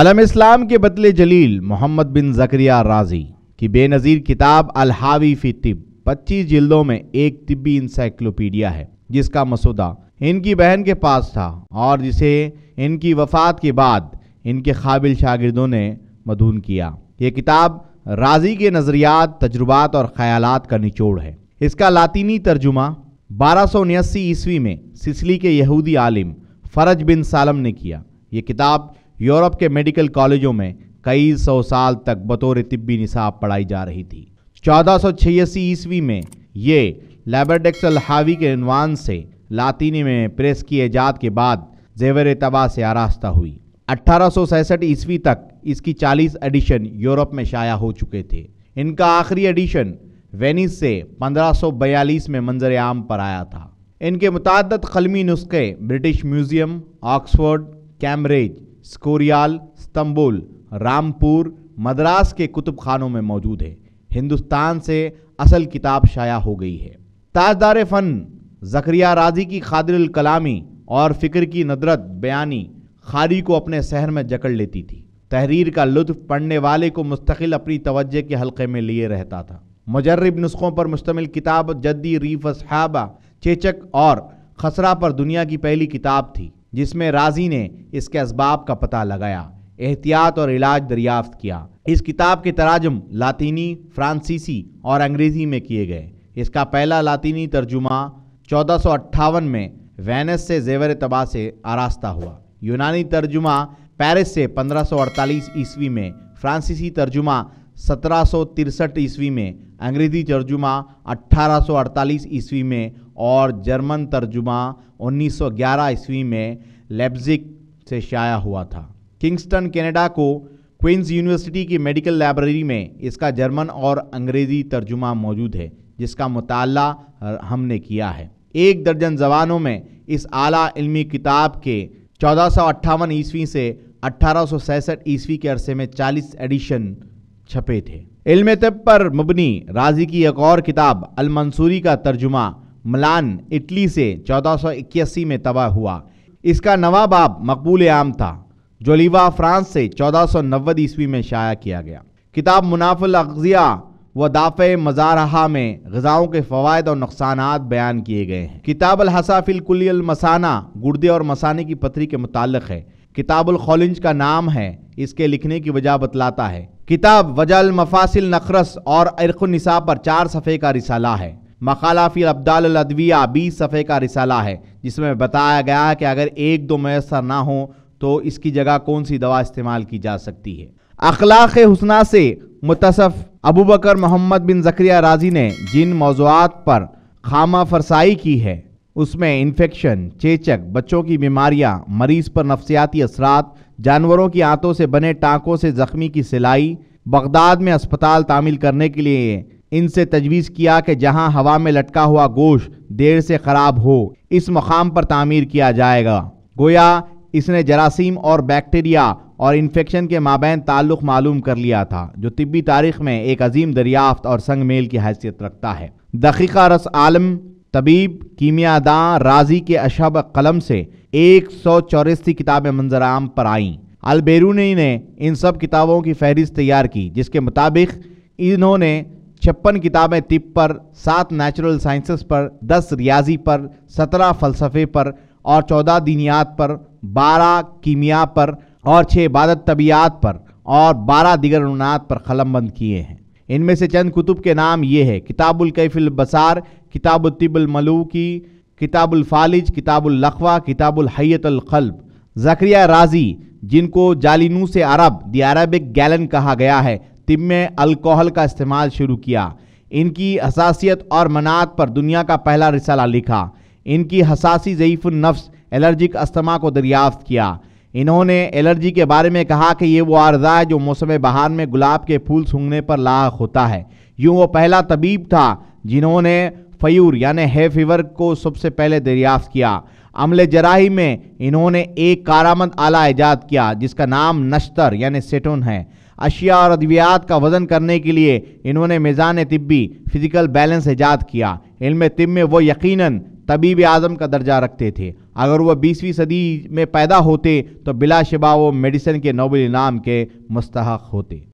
आलम इस्लाम के बदले जलील मोहम्मद बिन जकरिया राजी की बेनज़ीर किताब अलहावी फी तिब पच्चीस जिल्दों में एक तिब्बी इंसाइक्लोपीडिया है जिसका मसौदा इनकी बहन के पास था और जिसे इनकी वफात के बाद इनके काबिल शागिर्दों ने मदून किया ये किताब राजी के नज़रियात तजुर्बात और ख्याल का निचोड़ है इसका लातीनी तर्जुमा बारह सौ उन्यासी ईस्वी में सिसली के यहूदी आलिम फरज बिन सालम ने किया ये किताब यूरोप के मेडिकल कॉलेजों में कई सौ साल तक बतौर तिब्बी निसाब पढ़ाई जा रही थी चौदह सौ छियासी ईस्वी में ये लेबरडेक्सल हावी के अनवान से लातीनी में प्रेस की ईजाद के बाद जेवर तबा से आरास्ता हुई अट्ठारह ईस्वी तक इसकी 40 एडिशन यूरोप में शाया हो चुके थे इनका आखिरी एडिशन वेनिस से 1542 में मंजर आम पर आया था इनके मुतद कलमी नुस्खे British Museum Oxford Cambridge Escorial Istanbul Rampur Madras के कुतुब खानों में मौजूद है हिंदुस्तान से असल किताब शाया हो गई है ताजदार फ़न जकरिया राजी की खादिर कलामी और फ़िक्र की नदरत बयानी खारी को अपने शहर में जकड़ लेती थी तहरीर का लुत्फ पढ़ने वाले को मुस्तकिल अपनी तवज्जे के हलक़े में लिए रहता था मुजरब नुस्खों पर मुश्तमिल किताब जद्दी रीफ सहाबा चेचक और खसरा पर दुनिया की पहली किताब थी जिसमें राजी ने इसके इसबाब का पता लगाया एहतियात और इलाज दरियाफ्त किया इस किताब के तराजम लातीनी फ्रांसीसी और अंग्रेज़ी में किए गए इसका पहला लातीनी तर्जुमा चौदह में वेनस से जेवर तबाह से आरास्ता हुआ यूनानी तर्जुमा पेरिस से 1548 ईस्वी में फ्रांसीसी तर्जुमा सत्रह ईस्वी में अंग्रेज़ी तर्जुमा 1848 ईस्वी में और जर्मन तर्जुमा 1911 ईस्वी में लेब्जिक से शाया हुआ था किंगस्टन कनाडा को क्वींस यूनिवर्सिटी की मेडिकल लाइब्रेरी में इसका जर्मन और अंग्रेज़ी तर्जुमा मौजूद है जिसका मताल हमने किया है एक दर्जन जबानों में इस आला इल्मी किताब के चौदह ईस्वी से अट्ठारह ईस्वी के अरसे में 40 एडिशन छपे थे इल्म तब पर मबनी राजी की एक और किताब अलमंसूरी का तर्जुमा मलान इटली से चौदह में तबाह हुआ इसका नवाबाब मकबूल आम था जोलीवा फ्रांस से 1490 ईस्वी में शाया किया गया किताब मुनाफुल अगजिया व दाफ़ मज़ारहा में गज़ाओं के फ़वाद और नुकसान बयान किए गए हैं किताब मसाना गुर्दे और मसाने की पथरी के मुतल है खोलिंज का नाम है इसके लिखने की वजह बतलाता है किताब वजल मफासिल नखरस और अरखुनसा पर चार सफ़े का रिसाला है मखालाफी फिर अब्दाल अदविया बीस सफ़े का रिसाला है जिसमें बताया गया है कि अगर एक दो मैसर ना हो तो इसकी जगह कौन सी दवा इस्तेमाल की जा सकती है अखलाक हसना से मुतसफ़ अबू बकर मोहम्मद बिन जक्रिया राजी ने जिन मौजूद पर खामा फरसाई की है उसमें इन्फेक्शन चेचक बच्चों की बीमारियां मरीज पर नफसियाती असरात जानवरों की आंतों से बने टांकों से ज़ख्मी की सिलाई बगदाद में अस्पताल तामील करने के लिए इनसे तजवीज़ किया कि जहां हवा में लटका हुआ गोश देर से ख़राब हो इस मकाम पर तामीर किया जाएगा गोया इसने जरासीम और बैक्टीरिया और इन्फेक्शन के माबेन ताल्लुक़ मालूम कर लिया था जो तिब्बी तारीख में एक अजीम दरियाफ्त और संग मेल की हैसियत रखता है दकीक़ा रस आलम तबीब कीमियादां राजी के अशब कलम से एक सौ चौरासी किताबें मंजर आम पर आईं अलबेरूनी ने इन सब किताबों की फहरिस्त तैयार की जिसके मुताबिक इन्होंने छप्पन किताबें तिब पर सात नेचुरल साइंसेस पर दस रियाजी पर सत्रह फ़लसफ़े पर और चौदह दीनियात पर बारह कीमिया पर और छः इबादत तबियात पर और बारह दिगर अनुनात पर कलमबंद किए हैं इनमें से चंद कुतुब के नाम ये है किताबुल कैफिल बसार किताबुल तिबल मलूकी किताबुल फालिज किताबुल लखवा किताबुल हयतल ख़ल्ब जकरिया राजी जिनको जालिनू से अरब द अरबिक गैलन कहा गया है तिब में अल्कोहल का इस्तेमाल शुरू किया इनकी हसासीत और मनात पर दुनिया का पहला रिसाला लिखा इनकी हसासी ज़यीफ़ नफ्स एलर्जिक अस्थमा को दरियाफ्त किया इन्होंने एलर्जी के बारे में कहा कि ये वो अर्जा है जो मौसम बहार में गुलाब के फूल सूंघने पर लाख होता है यूँ वो पहला तबीब था जिन्होंने फ्यूर यानि है फीवर को सबसे पहले दरियाफ्त किया अमल जराही में इन्होंने एक कारामंद आला ईजाद किया जिसका नाम नश्तर यानि सेटोन है अशिया और अद्वियात का वजन करने के लिए इन्होंने मिज़ान तिब्बी फ़िज़िकल बैलेंस ईजाद किया इल्म तिब में वो यकीन तबीब आज़म का दर्जा रखते थे अगर वह बीसवीं सदी में पैदा होते तो बिलाशबा वो मेडिसिन के नोबल इनाम के मस्तक होते